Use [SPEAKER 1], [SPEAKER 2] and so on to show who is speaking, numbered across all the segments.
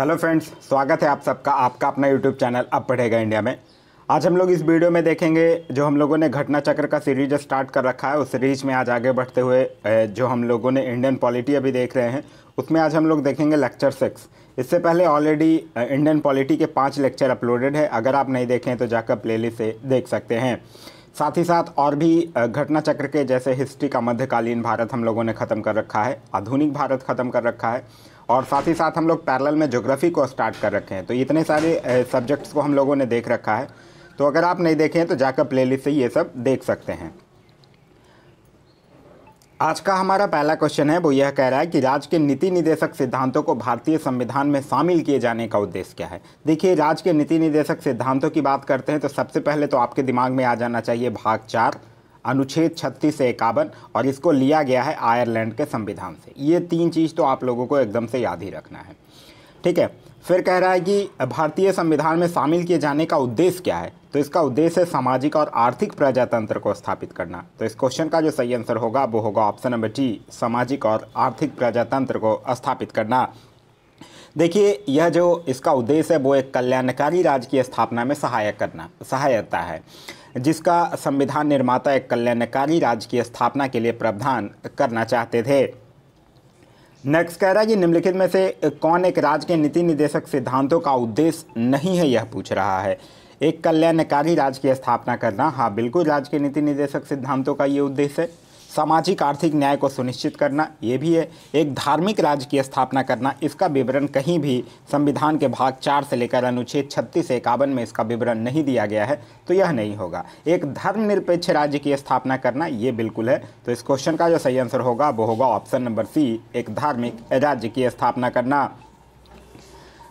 [SPEAKER 1] hello friends स्वागत है आप सबका आपका अपना यूट्यूब चैनल अब पढ़ेगा इंडिया में आज हम लोग इस वीडियो में देखेंगे जो हम लोगों ने घटना चक्र का सीरीज स्टार्ट कर रखा है उस सीरीज में आज आगे बढ़ते हुए जो हम लोगों ने इंडियन पॉलिटी अभी देख रहे हैं उसमें आज हम लोग देखेंगे लेक्चर सिक्स इससे पहले ऑलरेडी इंडियन पॉलिटी के पाँच लेक्चर अपलोडेड है अगर आप नहीं देखें तो जाकर प्ले से देख सकते हैं साथ ही साथ और भी घटना चक्र के जैसे हिस्ट्री का मध्यकालीन भारत हम लोगों ने ख़त्म कर रखा है आधुनिक भारत ख़त्म कर रखा है और साथ ही साथ हम लोग पैरल में ज्योग्राफी को स्टार्ट कर रखे हैं तो इतने सारे सब्जेक्ट्स को हम लोगों ने देख रखा है तो अगर आप नहीं देखें तो जाकर प्लेलिस्ट से ये सब देख सकते हैं आज का हमारा पहला क्वेश्चन है वो यह कह रहा है कि राज्य के नीति निदेशक सिद्धांतों को भारतीय संविधान में शामिल किए जाने का उद्देश्य क्या है देखिए राज्य के नीति निदेशक सिद्धांतों की बात करते हैं तो सबसे पहले तो आपके दिमाग में आ जाना चाहिए भाग चार अनुच्छेद छत्तीस से इक्यावन और इसको लिया गया है आयरलैंड के संविधान से ये तीन चीज़ तो आप लोगों को एकदम से याद ही रखना है ठीक है फिर कह रहा है कि भारतीय संविधान में शामिल किए जाने का उद्देश्य क्या है तो इसका उद्देश्य है सामाजिक और आर्थिक प्रजातंत्र को स्थापित करना तो इस क्वेश्चन का जो सही आंसर होगा वो होगा ऑप्शन नंबर डी सामाजिक और आर्थिक प्रजातंत्र को स्थापित करना देखिए यह जो इसका उद्देश्य है वो एक कल्याणकारी राज्य की स्थापना में सहायक करना सहायता है जिसका संविधान निर्माता एक कल्याणकारी राज्य की स्थापना के लिए प्रावधान करना चाहते थे नेक्स्ट कह रहा है कि निम्नलिखित में से कौन एक राज्य के नीति निदेशक सिद्धांतों का उद्देश्य नहीं है यह पूछ रहा है एक कल्याणकारी राज्य की स्थापना करना हाँ बिल्कुल राज्य के नीति निदेशक सिद्धांतों का ये उद्देश्य है सामाजिक आर्थिक न्याय को सुनिश्चित करना ये भी है एक धार्मिक राज्य की स्थापना करना इसका विवरण कहीं भी संविधान के भाग चार से लेकर अनुच्छेद छत्तीस से इक्यावन में इसका विवरण नहीं दिया गया है तो यह नहीं होगा एक धर्मनिरपेक्ष राज्य की स्थापना करना ये बिल्कुल है तो इस क्वेश्चन का जो सही आंसर होगा वो होगा ऑप्शन नंबर सी एक धार्मिक राज्य की स्थापना करना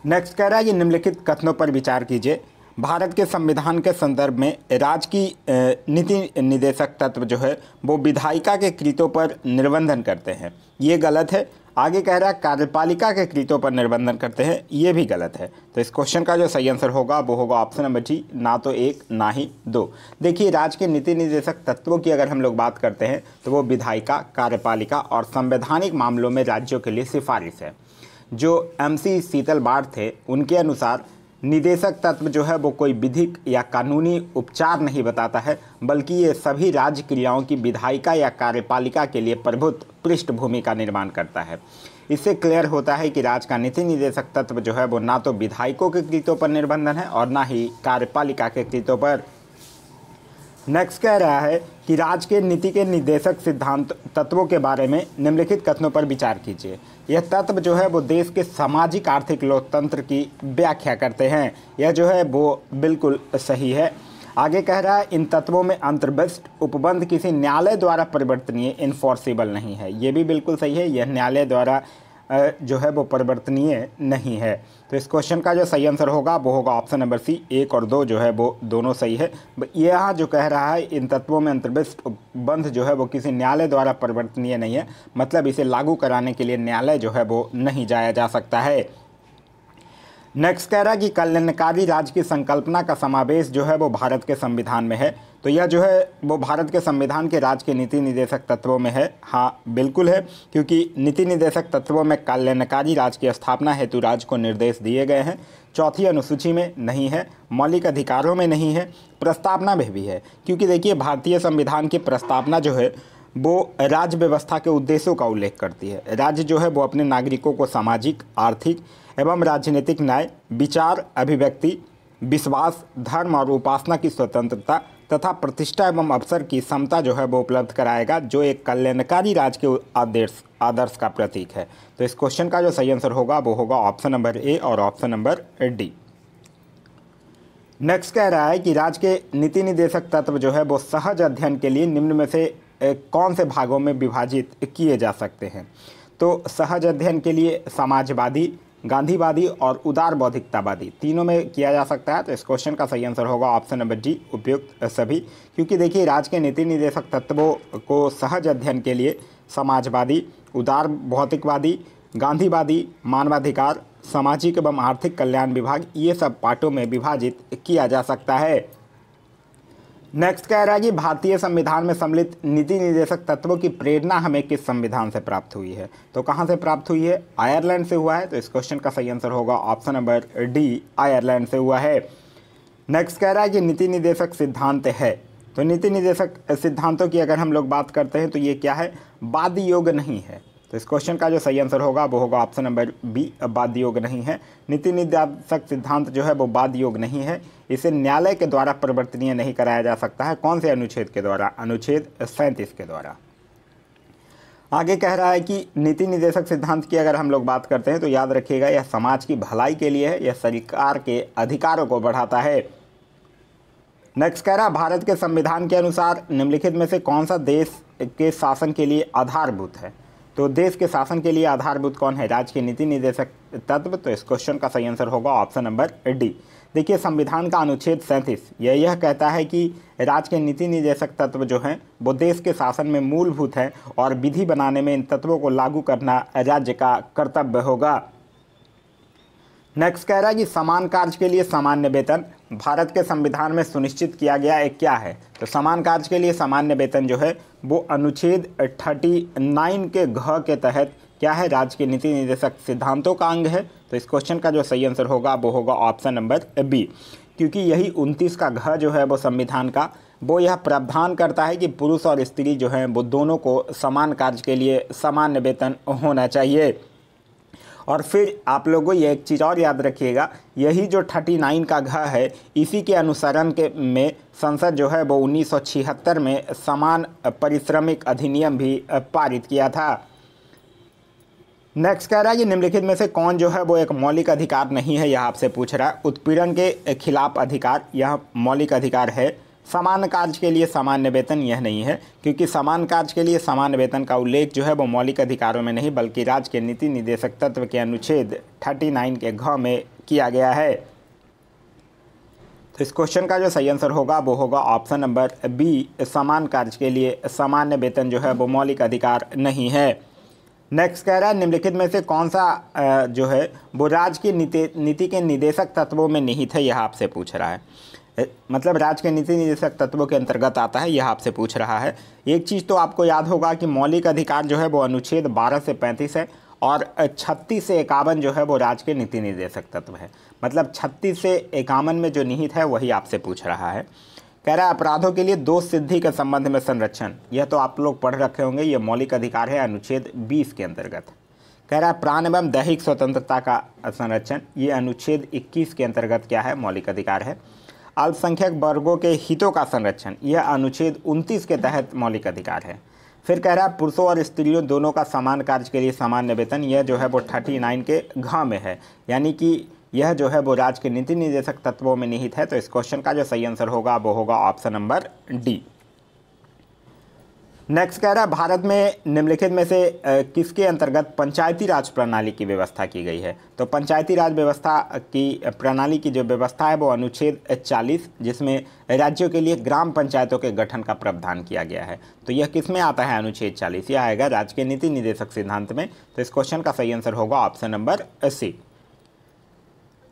[SPEAKER 1] नेक्स्ट कह रहा है कि निम्नलिखित कथनों पर विचार कीजिए भारत के संविधान के संदर्भ में राज्य की नीति निदेशक तत्व जो है वो विधायिका के कृतों पर निर्बंधन करते हैं ये गलत है आगे कह रहा है कार्यपालिका के कृतों पर निर्बंधन करते हैं ये भी गलत है तो इस क्वेश्चन का जो सही आंसर होगा वो होगा ऑप्शन नंबर डी ना तो एक ना ही दो देखिए राज्य के नीति निर्देशक तत्वों की अगर हम लोग बात करते हैं तो वो विधायिका कार्यपालिका और संवैधानिक मामलों में राज्यों के लिए सिफारिश है जो एम सी शीतल बाढ़ थे उनके अनुसार निदेशक तत्व जो है वो कोई विधिक या कानूनी उपचार नहीं बताता है बल्कि ये सभी राज्य क्रियाओं की विधायिका या कार्यपालिका के लिए प्रभुत्व पृष्ठभूमि का निर्माण करता है इससे क्लियर होता है कि राज्य का नीति निदेशक तत्व जो है वो ना तो विधायकों के कृतों पर निर्बंधन है और ना ही कार्यपालिका के कृतों पर नेक्स्ट कह रहा है कि राज के नीति के निदेशक सिद्धांत तत्वों के बारे में निम्नलिखित कथनों पर विचार कीजिए यह तत्व जो है वो देश के सामाजिक आर्थिक लोकतंत्र की व्याख्या करते हैं यह जो है वो बिल्कुल सही है आगे कह रहा है इन तत्वों में अंतर्विष्ट उपबंध किसी न्यायालय द्वारा परिवर्तनीय इन्फोर्सिबल नहीं है ये भी बिल्कुल सही है यह न्यायालय द्वारा जो है वो परिवर्तनीय नहीं है तो इस क्वेश्चन का जो सही आंसर होगा वो होगा ऑप्शन नंबर सी एक और दो जो है वो दोनों सही है यहाँ जो कह रहा है इन तत्वों में अंतर्विष्ट बंध जो है वो किसी न्यायालय द्वारा परिवर्तनीय नहीं है मतलब इसे लागू कराने के लिए न्यायालय जो है वो नहीं जाया जा सकता है नेक्स्ट कह रहा है कि कल्याणकारी राज्य की संकल्पना का समावेश जो है वो भारत के संविधान में है तो यह जो है वो भारत के संविधान के राज्य के नीति निदेशक तत्वों में है हाँ बिल्कुल है क्योंकि नीति निदेशक तत्वों में कल्याणकारी राज्य की स्थापना हेतु राज्य को निर्देश दिए गए हैं चौथी अनुसूची में नहीं है मौलिक अधिकारों में नहीं है प्रस्तावना में भी है क्योंकि देखिए भारतीय संविधान की प्रस्तावना जो है वो राज्य व्यवस्था के उद्देश्यों का उल्लेख करती है राज्य जो है वो अपने नागरिकों को सामाजिक आर्थिक एवं राजनीतिक न्याय विचार अभिव्यक्ति विश्वास धर्म और उपासना की स्वतंत्रता तथा प्रतिष्ठा एवं अवसर की समता जो है वो उपलब्ध कराएगा जो एक कल्याणकारी राज्य के आदर्श आदर्श का प्रतीक है तो इस क्वेश्चन का जो सही आंसर होगा वो होगा ऑप्शन नंबर ए और ऑप्शन नंबर डी नेक्स्ट कह रहा है कि राज्य के नीति निदेशक तत्व जो है वो सहज अध्ययन के लिए निम्न में से कौन से भागों में विभाजित किए जा सकते हैं तो सहज अध्ययन के लिए समाजवादी गांधीवादी और उदार बौद्धिकतावादी तीनों में किया जा सकता है तो इस क्वेश्चन का सही आंसर होगा ऑप्शन नंबर डी उपयुक्त सभी क्योंकि देखिए राज्य के नीति निर्देशक तत्वों को सहज अध्ययन के लिए समाजवादी उदार भौतिकवादी गांधीवादी मानवाधिकार सामाजिक एवं आर्थिक कल्याण विभाग ये सब पार्टों में विभाजित किया जा सकता है नेक्स्ट कह रहा है कि भारतीय संविधान में सम्मिलित नीति निर्देशक तत्वों की प्रेरणा हमें किस संविधान से प्राप्त हुई है तो कहाँ से प्राप्त हुई है आयरलैंड से हुआ है तो इस क्वेश्चन का सही आंसर होगा ऑप्शन नंबर डी आयरलैंड से हुआ है नेक्स्ट कह रहा है कि नीति निदेशक सिद्धांत है तो नीति निदेशक सिद्धांतों की अगर हम लोग बात करते हैं तो ये क्या है वाद योग नहीं है तो इस क्वेश्चन का जो सही आंसर होगा वो होगा ऑप्शन नंबर बी बाद योग नहीं है नीति निर्देशक सिद्धांत जो है वो बाद योग नहीं है इसे न्यायालय के द्वारा परिवर्तनीय नहीं कराया जा सकता है कौन से अनुच्छेद के द्वारा अनुच्छेद सैंतीस के द्वारा आगे कह रहा है कि नीति निर्देशक सिद्धांत की अगर हम लोग बात करते हैं तो याद रखिएगा यह समाज की भलाई के लिए है यह सरकार के अधिकारों को बढ़ाता है नेक्स्ट कह रहा भारत के संविधान के अनुसार निम्नलिखित में से कौन सा देश के शासन के लिए आधारभूत है तो देश के शासन के लिए आधारभूत कौन है राज्य के नीति निदेशक तत्व तो इस क्वेश्चन का सही आंसर होगा ऑप्शन नंबर डी देखिए संविधान का अनुच्छेद सैंतीस यह यह कहता है कि राज्य के नीति निदेशक तत्व जो हैं वो देश के शासन में मूलभूत हैं और विधि बनाने में इन तत्वों को लागू करना राज्य का कर्तव्य होगा नेक्स्ट कह रहा है कि समान कार्य के लिए सामान्य वेतन भारत के संविधान में सुनिश्चित किया गया एक क्या है तो समान कार्य के लिए सामान्य वेतन जो है वो अनुच्छेद 39 के घ के तहत क्या है राज्य के नीति निर्देशक सिद्धांतों का अंग है तो इस क्वेश्चन का जो सही आंसर होगा वो होगा ऑप्शन नंबर बी क्योंकि यही उनतीस का घ जो है वो संविधान का वो यह प्रावधान करता है कि पुरुष और स्त्री जो हैं वो दोनों को समान कार्य के लिए सामान्य वेतन होना चाहिए और फिर आप लोगों ये एक चीज़ और याद रखिएगा यही जो थर्टी नाइन का घ है इसी के अनुसरण के में संसद जो है वो उन्नीस में समान परिश्रमिक अधिनियम भी पारित किया था नेक्स्ट कह रहा है कि निम्नलिखित में से कौन जो है वो एक मौलिक अधिकार नहीं है यह आपसे पूछ रहा है उत्पीड़न के खिलाफ अधिकार यह मौलिक अधिकार है समान कार्य के लिए सामान्य वेतन यह नहीं है क्योंकि समान कार्य के लिए सामान्य वेतन का उल्लेख जो है वो मौलिक अधिकारों में नहीं बल्कि राज्य के नीति निदेशक तत्व के अनुच्छेद 39 के घ में किया गया है तो इस क्वेश्चन का जो सही आंसर होगा वो होगा ऑप्शन नंबर बी समान कार्य के लिए सामान्य वेतन जो है वो मौलिक अधिकार नहीं है नेक्स्ट कह रहा है निम्नलिखित में से कौन सा जो है वो राज्य की नीति नीति के निदेशक तत्वों में निहित है यह आपसे पूछ रहा है मतलब राज्य के नीति निदेशक तत्वों के अंतर्गत आता है यह आपसे पूछ रहा है एक चीज़ तो आपको याद होगा कि मौलिक अधिकार जो है वो अनुच्छेद 12 से 35 है और 36 से इक्यावन जो है वो राज्य के नीति निदेशक तत्व है मतलब 36 से इक्यावन में जो निहित है वही आपसे पूछ रहा है कह रहा है अपराधों के लिए दो सिद्धि के संबंध में संरक्षण यह तो आप लोग पढ़ रखे होंगे ये मौलिक अधिकार है अनुच्छेद बीस के अंतर्गत कह रहा है प्राण एवं दैहिक स्वतंत्रता का संरक्षण ये अनुच्छेद 21 के अंतर्गत क्या है मौलिक अधिकार है अल्पसंख्यक वर्गों के हितों का संरक्षण यह अनुच्छेद 29 के तहत मौलिक अधिकार है फिर कह रहा है पुरुषों और स्त्रियों दोनों का समान कार्य के लिए सामान्य वेतन यह जो है वो थर्टी नाइन के घ में है यानी कि यह जो है वो राज्य के नीति निर्देशक तत्वों में निहित है तो इस क्वेश्चन का जो सही आंसर होगा वो होगा ऑप्शन नंबर डी नेक्स्ट कह रहा है भारत में निम्नलिखित में से किसके अंतर्गत पंचायती राज प्रणाली की व्यवस्था की गई है तो पंचायती राज व्यवस्था की प्रणाली की जो व्यवस्था है वो अनुच्छेद 40 जिसमें राज्यों के लिए ग्राम पंचायतों के गठन का प्रावधान किया गया है तो यह किस में आता है अनुच्छेद 40 यह आएगा राज्य के नीति निदेशक सिद्धांत में तो इस क्वेश्चन का सही आंसर होगा ऑप्शन नंबर सी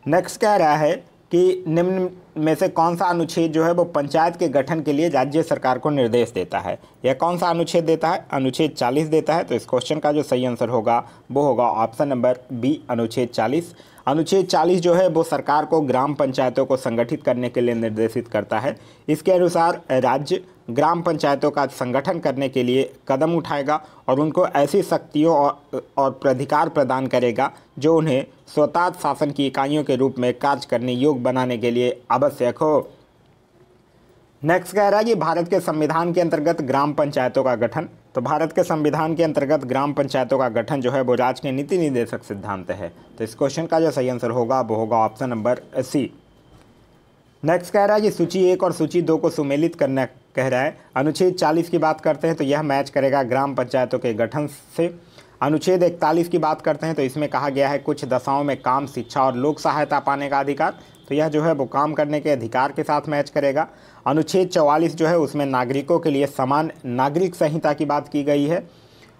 [SPEAKER 1] नेक्स्ट कह रहा है कि निम्न में से कौन सा अनुच्छेद जो है वो पंचायत के गठन के लिए राज्य सरकार को निर्देश देता है यह कौन सा अनुच्छेद देता है अनुच्छेद 40 देता है तो इस क्वेश्चन का जो सही आंसर होगा वो होगा ऑप्शन नंबर बी अनुच्छेद अनुच्छेद 40 जो है वो सरकार को ग्राम पंचायतों को संगठित करने के लिए निर्देशित करता है इसके अनुसार राज्य ग्राम पंचायतों का संगठन करने के लिए कदम उठाएगा और उनको ऐसी शक्तियों और, और प्राधिकार प्रदान करेगा जो उन्हें स्वतः शासन की इकाइयों के रूप में कार्य करने योग्य बनाने के लिए आवश्यक हो नेक्स्ट कह रहा है जी भारत के संविधान के अंतर्गत ग्राम पंचायतों का गठन तो भारत के संविधान के अंतर्गत ग्राम पंचायतों का गठन जो है वो राज के नीति निदेशक सिद्धांत है तो इस क्वेश्चन का जो सही आंसर होगा वो होगा ऑप्शन नंबर सी नेक्स्ट कह रहा है कि सूची एक और सूची दो को सुमेलित करना कह रहा है अनुच्छेद चालीस की बात करते हैं तो यह मैच करेगा ग्राम पंचायतों के गठन से अनुच्छेद इकतालीस की बात करते हैं तो इसमें कहा गया है कुछ दशाओं में काम शिक्षा और लोक सहायता पाने का अधिकार तो यह जो है वो काम करने के अधिकार के साथ मैच करेगा अनुच्छेद 44 जो है उसमें नागरिकों के लिए समान नागरिक संहिता की बात की गई है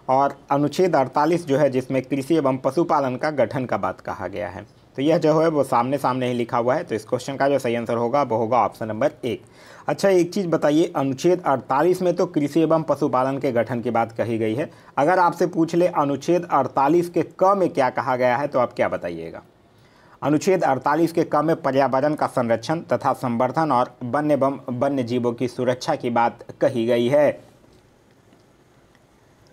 [SPEAKER 1] और अनुच्छेद 48 जो है जिसमें कृषि एवं पशुपालन का गठन का बात कहा गया है तो यह जो है वो सामने सामने ही लिखा हुआ है तो इस क्वेश्चन का जो सही आंसर होगा वो होगा ऑप्शन नंबर एक अच्छा एक चीज़ बताइए अनुच्छेद 48 में तो कृषि एवं पशुपालन के गठन की बात कही गई है अगर आपसे पूछ ले अनुच्छेद 48 के क में क्या कहा गया है तो आप क्या बताइएगा अनुच्छेद 48 के क्रम में पर्यावरण का संरक्षण तथा संवर्धन और वन्य एवं वन्य जीवों की सुरक्षा की बात कही गई है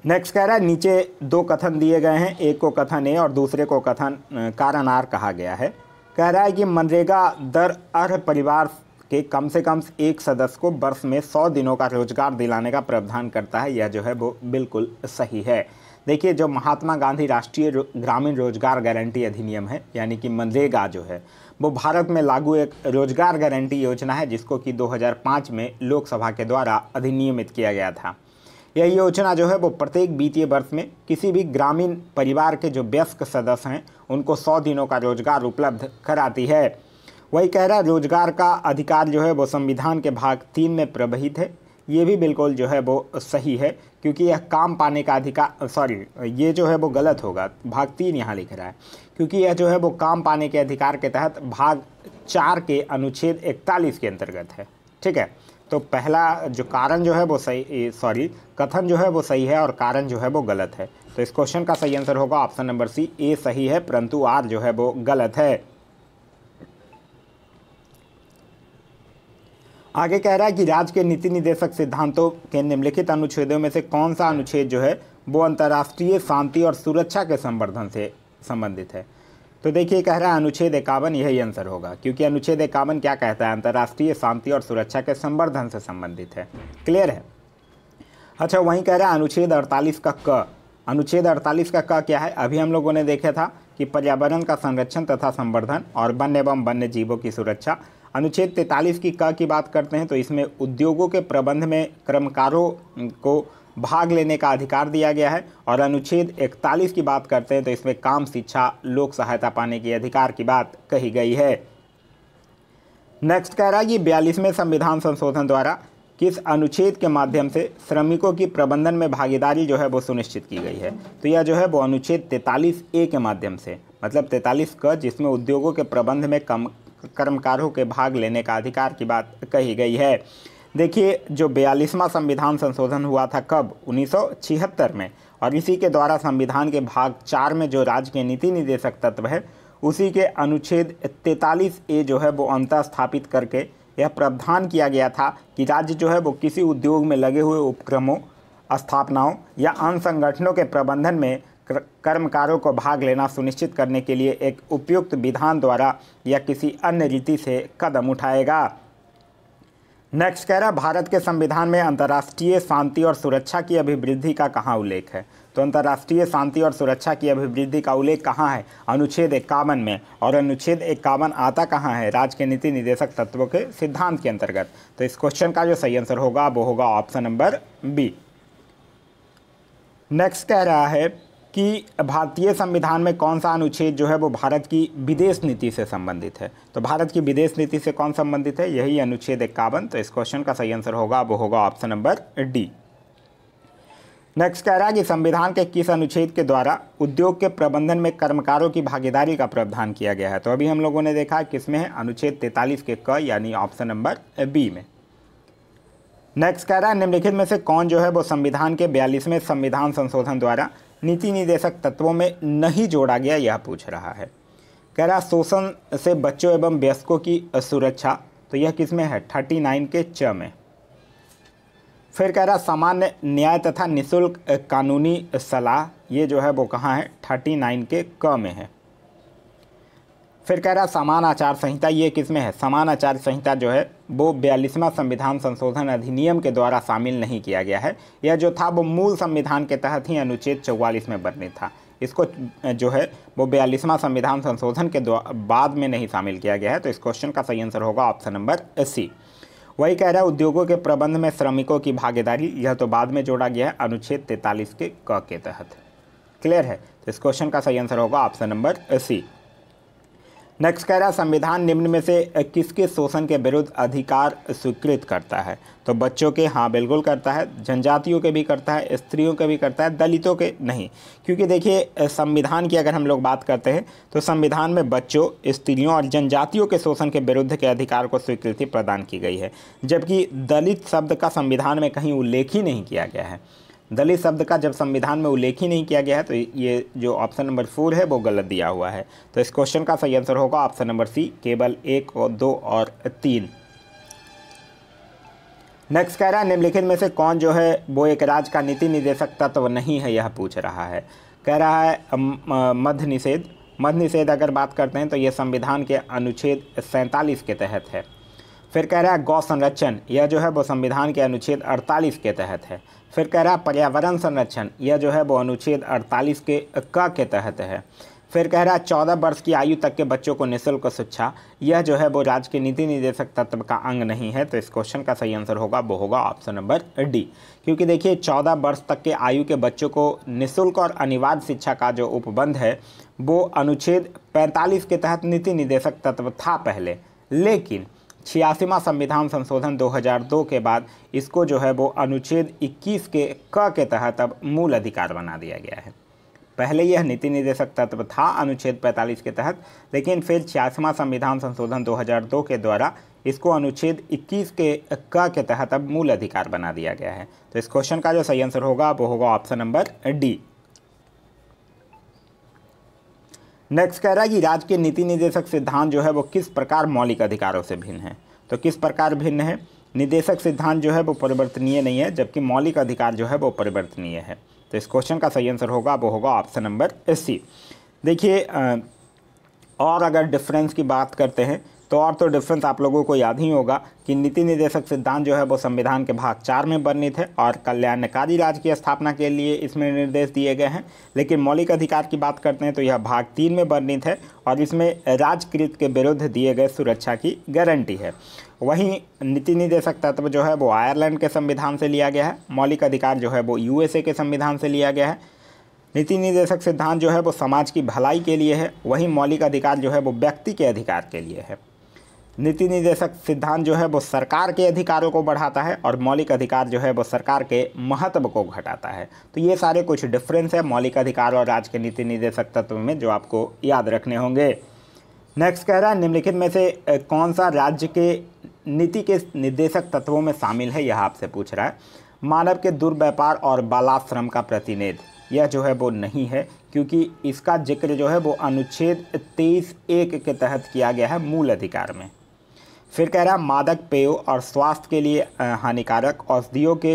[SPEAKER 1] नेक्स्ट कह रहा है नीचे दो कथन दिए गए हैं एक को कथन ए और दूसरे को कथन कारण आर कहा गया है कह रहा है कि मनरेगा दर अर्ध परिवार के कम से कम एक सदस्य को वर्ष में सौ दिनों का रोजगार दिलाने का प्रावधान करता है यह जो है वो बिल्कुल सही है देखिए जो महात्मा गांधी राष्ट्रीय ग्रामीण रोजगार गारंटी अधिनियम है यानी कि मनरेगा जो है वो भारत में लागू एक रोजगार गारंटी योजना है जिसको कि 2005 में लोकसभा के द्वारा अधिनियमित किया गया था यह योजना जो है वो प्रत्येक वित्तीय वर्ष में किसी भी ग्रामीण परिवार के जो व्यस्क सदस्य हैं उनको सौ दिनों का रोजगार उपलब्ध कराती है वही कह रहा है रोजगार का अधिकार जो है वो संविधान के भाग तीन में प्रवहित है ये भी बिल्कुल जो है वो सही है क्योंकि यह काम पाने का अधिकार सॉरी ये जो है वो गलत होगा भाग तीन यहाँ लिख रहा है क्योंकि यह जो है वो काम पाने के अधिकार के तहत भाग चार के अनुच्छेद इकतालीस के अंतर्गत है ठीक है तो पहला जो कारण जो है वो सही सॉरी कथन जो है वो सही है और कारण जो है वो गलत है तो इस क्वेश्चन का सही आंसर होगा ऑप्शन नंबर सी ए सही है परंतु आर जो है वो गलत है आगे कह रहा है कि राज्य के नीति निदेशक सिद्धांतों के निम्नलिखित अनुच्छेदों में से कौन सा अनुच्छेद जो है वो अंतर्राष्ट्रीय शांति और सुरक्षा के संवर्धन से संबंधित है तो देखिए कह रहा है अनुच्छेद इक्यावन यही आंसर होगा क्योंकि अनुच्छेद इक्यावन क्या कहता है अंतर्राष्ट्रीय शांति और सुरक्षा के संवर्धन से संबंधित है क्लियर है अच्छा वहीं कह रहा है अनुच्छेद अड़तालीस का क अनुच्छेद अड़तालीस का क क्या है अभी हम लोगों ने देखा था कि पर्यावरण का संरक्षण तथा संवर्धन और वन्य एवं वन्य जीवों की सुरक्षा अनुच्छेद तैतालीस की क की बात करते हैं तो इसमें उद्योगों के प्रबंध में कर्मकारों को भाग लेने का अधिकार दिया गया है और अनुच्छेद 41 की बात करते हैं तो इसमें काम शिक्षा लोक सहायता पाने के अधिकार की बात कही गई है नेक्स्ट कह रहा है कि बयालीसवें संविधान संशोधन द्वारा किस अनुच्छेद के माध्यम से श्रमिकों की प्रबंधन में भागीदारी जो है वो सुनिश्चित की गई है तो यह जो है वो अनुच्छेद तैतालीस ए के माध्यम से मतलब तैतालीस क जिसमें उद्योगों के प्रबंध में कम कर्मकारों के भाग लेने का अधिकार की बात कही गई है देखिए जो बयालीसवां संविधान संशोधन हुआ था कब उन्नीस में और इसी के द्वारा संविधान के भाग चार में जो राज्य के नीति निदेशक तत्व है उसी के अनुच्छेद तैंतालीस ए जो है वो अंतर स्थापित करके यह प्रावधान किया गया था कि राज्य जो है वो किसी उद्योग में लगे हुए उपक्रमों स्थापनाओं या अन्य संगठनों के प्रबंधन में कर्मकारों को भाग लेना सुनिश्चित करने के लिए एक उपयुक्त विधान द्वारा या किसी अन्य रीति से कदम उठाएगा नेक्स्ट कह रहा है भारत के संविधान में अंतर्राष्ट्रीय शांति और सुरक्षा की अभिवृद्धि का कहाँ उल्लेख है तो अंतर्राष्ट्रीय शांति और सुरक्षा की अभिवृद्धि का उल्लेख कहाँ है अनुच्छेद इक्यावन में और अनुच्छेद इक्यावन आता कहाँ है राज्य के नीति निदेशक तत्वों के सिद्धांत के अंतर्गत तो इस क्वेश्चन का जो सही आंसर होगा वो होगा ऑप्शन नंबर बी नेक्स्ट कह रहा है कि भारतीय संविधान में कौन सा अनुच्छेद जो है वो भारत की विदेश नीति से संबंधित है तो भारत की विदेश नीति से कौन संबंधित है यही अनुच्छेद इक्यावन तो इस क्वेश्चन का सही आंसर होगा वो होगा ऑप्शन नंबर डी नेक्स्ट कह रहा है कि संविधान के किस अनुच्छेद के द्वारा उद्योग के प्रबंधन में कर्मकारों की भागीदारी का प्रावधान किया गया है तो अभी हम लोगों ने देखा किसमें है अनुच्छेद 43 के क यानी ऑप्शन नंबर बी में नेक्स्ट कह रहा है निम्नलिखित में से कौन जो है वो संविधान के बयालीसवें संविधान संशोधन द्वारा नीति निदेशक तत्वों में नहीं जोड़ा गया यह पूछ रहा है कह रहा शोषण से बच्चों एवं व्यस्कों की सुरक्षा तो यह किस में है थर्टी नाइन के च में फिर कह रहा सामान्य न्याय तथा निशुल्क कानूनी सलाह ये जो है वो कहाँ है थर्टी नाइन के क में है फिर कह रहा समान आचार संहिता ये किस में है समान आचार संहिता जो है वो बयालीसवां संविधान संशोधन अधिनियम के द्वारा शामिल नहीं किया गया है यह जो था वो मूल संविधान के तहत ही अनुच्छेद चौवालीस में बनने था इसको जो है वो बयालीसवां संविधान संशोधन के बाद में नहीं शामिल किया गया है तो इस क्वेश्चन का सही आंसर होगा ऑप्शन नंबर सी वही कह रहा है उद्योगों के प्रबंध में श्रमिकों की भागीदारी यह तो बाद में जोड़ा गया है अनुच्छेद तैंतालीस के क के तहत क्लियर है तो इस क्वेश्चन का सही आंसर होगा ऑप्शन नंबर सी नेक्स्ट कह रहा संविधान निम्न में से किसके शोषण के विरुद्ध अधिकार स्वीकृत करता है तो बच्चों के हाँ बिल्कुल करता है जनजातियों के भी करता है स्त्रियों के भी करता है दलितों के नहीं क्योंकि देखिए संविधान की अगर हम लोग बात करते हैं तो संविधान में बच्चों स्त्रियों और जनजातियों के शोषण के विरुद्ध के अधिकार को स्वीकृति प्रदान की गई है जबकि दलित शब्द का संविधान में कहीं उल्लेख ही नहीं किया गया है दलित शब्द का जब संविधान में उल्लेख ही नहीं किया गया है तो ये जो ऑप्शन नंबर फोर है वो गलत दिया हुआ है तो इस क्वेश्चन का सही आंसर होगा ऑप्शन नंबर सी केवल एक और दो और तीन नेक्स्ट कह रहा है निम्नलिखित में से कौन जो है वो एक राज्य का नीति निदेशक तत्व नहीं है यह पूछ रहा है कह रहा है मध्य निषेध मध्य निषेध अगर बात करते हैं तो यह संविधान के अनुच्छेद सैंतालीस के तहत है फिर कह रहा है गौ संरक्षण यह जो है वो संविधान के अनुच्छेद अड़तालीस के तहत है फिर कह रहा है पर्यावरण संरक्षण यह जो है वो अनुच्छेद अड़तालीस के क के तहत है फिर कह रहा है चौदह वर्ष की आयु तक के बच्चों को निःशुल्क शिक्षा यह जो है वो राज्य के नीति निदेशक तत्व का अंग नहीं है तो इस क्वेश्चन का सही आंसर होगा वो होगा ऑप्शन नंबर डी क्योंकि देखिए चौदह वर्ष तक के आयु के बच्चों को निःशुल्क और अनिवार्य शिक्षा का जो उपबंध है वो अनुच्छेद पैंतालीस के तहत नीति निदेशक तत्व था पहले लेकिन छियासीवा संविधान संशोधन 2002 के बाद इसको जो है वो अनुच्छेद 21 के क के तहत अब मूल अधिकार बना दिया गया है पहले यह नीति निदेशक तत्व था अनुच्छेद 45 के तहत लेकिन फिर छियासीवा संविधान संशोधन 2002 के द्वारा इसको अनुच्छेद 21 के क के तहत अब मूल अधिकार बना दिया गया है तो इस क्वेश्चन का जो सही आंसर होगा वो होगा ऑप्शन नंबर डी नेक्स्ट कह रहा है कि राज्य के नीति निदेशक सिद्धांत जो है वो किस प्रकार मौलिक अधिकारों से भिन्न है तो किस प्रकार भिन्न है निदेशक सिद्धांत जो है वो परिवर्तनीय नहीं है जबकि मौलिक अधिकार जो है वो परिवर्तनीय है तो इस क्वेश्चन का सही आंसर होगा वो होगा ऑप्शन नंबर सी देखिए और अगर डिफरेंस की बात करते हैं तो और तो डिफरेंस आप लोगों को याद ही होगा कि नीति निर्देशक सिद्धांत जो है वो संविधान के भाग चार में वर्णित है और कल्याणकारी राज्य की स्थापना के लिए इसमें निर्देश दिए गए हैं लेकिन मौलिक अधिकार की बात करते हैं तो यह भाग तीन में वर्णित है और इसमें राजकृत के विरुद्ध दिए गए सुरक्षा की गारंटी है वहीं नीति निदेशक तत्व जो है वो आयरलैंड के संविधान से लिया गया है मौलिक अधिकार जो है वो यू के संविधान से लिया गया है नीति निर्देशक सिद्धांत जो है वो समाज की भलाई के लिए है वहीं मौलिक अधिकार जो है वो व्यक्ति के अधिकार के लिए है नीति निदेशक सिद्धांत जो है वो सरकार के अधिकारों को बढ़ाता है और मौलिक अधिकार जो है वो सरकार के महत्व को घटाता है तो ये सारे कुछ डिफरेंस है मौलिक अधिकार और राज्य के नीति निदेशक तत्व में जो आपको याद रखने होंगे नेक्स्ट कह रहा है निम्नलिखित में से कौन सा राज्य के नीति के निर्देशक तत्वों में शामिल है यह आपसे पूछ रहा है मानव के दुर्व्यापार और बालाश्रम का प्रतिनिधि यह जो है वो नहीं है क्योंकि इसका जिक्र जो है वो अनुच्छेद तेईस एक के तहत किया गया है मूल अधिकार में फिर कह रहा है मादक पेय और स्वास्थ्य के लिए हानिकारक औषधियों के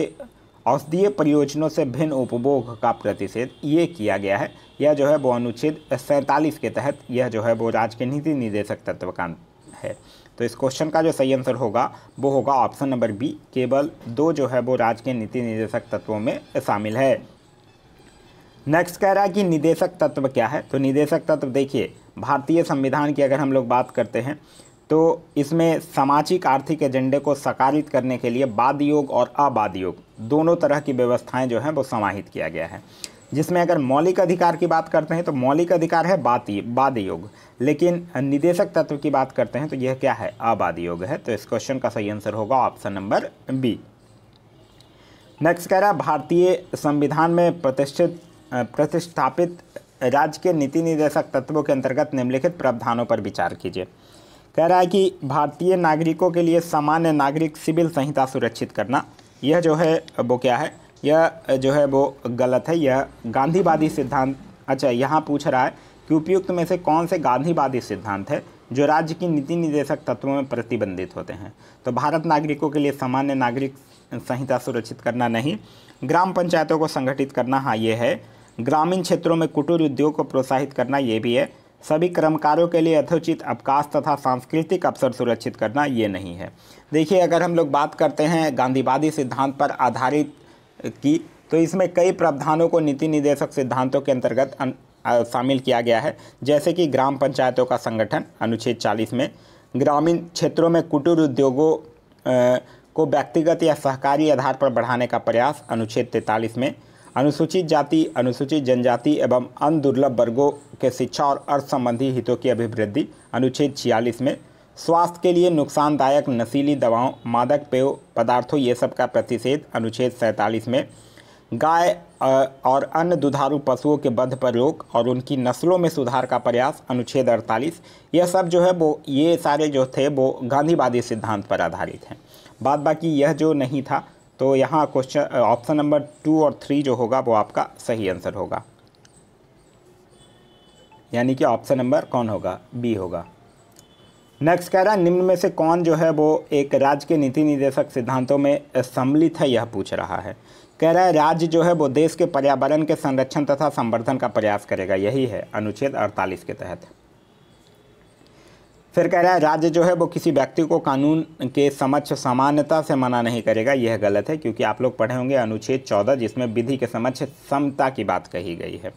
[SPEAKER 1] औषधीय प्रयोजनों से भिन्न उपभोग का प्रतिषेध ये किया गया है यह जो है वो अनुच्छेद सैंतालीस के तहत यह जो है वो राज्य के नीति निदेशक तत्व का है तो इस क्वेश्चन का जो सही आंसर होगा वो होगा ऑप्शन नंबर बी केवल दो जो है वो राज्य के नीति निदेशक तत्वों में शामिल है नेक्स्ट कह रहा है कि निदेशक तत्व क्या है तो निदेशक तत्व देखिए भारतीय संविधान की अगर हम लोग बात करते हैं तो इसमें सामाजिक आर्थिक एजेंडे को साकारित करने के लिए बाद योग और अबाद योग दोनों तरह की व्यवस्थाएं जो हैं वो समाहित किया गया है जिसमें अगर मौलिक अधिकार की बात करते हैं तो मौलिक अधिकार है बात बाद योग लेकिन निदेशक तत्व की बात करते हैं तो यह क्या है अबाद योग है तो इस क्वेश्चन का सही आंसर होगा ऑप्शन नंबर बी नेक्स्ट कह रहा है भारतीय संविधान में प्रतिष्ठित प्रतिष्ठापित राज्य के नीति निदेशक तत्वों के अंतर्गत निम्नलिखित प्रावधानों पर विचार कीजिए कह रहा है कि भारतीय नागरिकों के लिए सामान्य नागरिक सिविल संहिता सुरक्षित करना यह जो है वो क्या है यह जो है वो गलत है यह गांधीवादी सिद्धांत अच्छा यहाँ पूछ रहा है कि उपयुक्त में से कौन से गांधीवादी सिद्धांत है जो राज्य की नीति निदेशक तत्वों में प्रतिबंधित होते हैं तो भारत नागरिकों के लिए सामान्य नागरिक संहिता सुरक्षित करना नहीं ग्राम पंचायतों को संगठित करना हाँ ये है ग्रामीण क्षेत्रों में कुटीर उद्योग को प्रोत्साहित करना ये भी है सभी कर्मकारों के लिए यथोचित अवकाश तथा सांस्कृतिक अवसर सुरक्षित करना ये नहीं है देखिए अगर हम लोग बात करते हैं गांधीवादी सिद्धांत पर आधारित की तो इसमें कई प्रावधानों को नीति निदेशक सिद्धांतों के अंतर्गत शामिल किया गया है जैसे कि ग्राम पंचायतों का संगठन अनुच्छेद 40 में ग्रामीण क्षेत्रों में कुटीर उद्योगों को व्यक्तिगत या सहकारी आधार पर बढ़ाने का प्रयास अनुच्छेद तैंतालीस में अनुसूचित जाति अनुसूचित जनजाति एवं अन्य दुर्लभ वर्गों के शिक्षा और अर्थ संबंधी हितों की अभिवृद्धि अनुच्छेद छियालीस में स्वास्थ्य के लिए नुकसानदायक नशीली दवाओं मादक पेय पदार्थों ये सब का प्रतिषेध अनुच्छेद सैंतालीस में गाय और अन्य दुधारू पशुओं के बध पर रोक और उनकी नस्लों में सुधार का प्रयास अनुच्छेद अड़तालीस यह सब जो है वो ये सारे जो थे वो गांधीवादी सिद्धांत पर आधारित हैं बाद बाकी यह जो नहीं था तो यहाँ क्वेश्चन ऑप्शन नंबर टू और थ्री जो होगा वो आपका सही आंसर होगा यानी कि ऑप्शन नंबर कौन होगा बी होगा नेक्स्ट कह रहा है निम्न में से कौन जो है वो एक राज्य के नीति निदेशक सिद्धांतों में सम्मिलित है यह पूछ रहा है कह रहा है राज्य जो है वो देश के पर्यावरण के संरक्षण तथा संवर्धन का प्रयास करेगा यही है अनुच्छेद 48 के तहत फिर कह रहा है राज्य जो है वो किसी व्यक्ति को कानून के समक्ष समानता से मना नहीं करेगा यह गलत है क्योंकि आप लोग पढ़े होंगे अनुच्छेद चौदह जिसमें विधि के समक्ष समता की बात कही गई है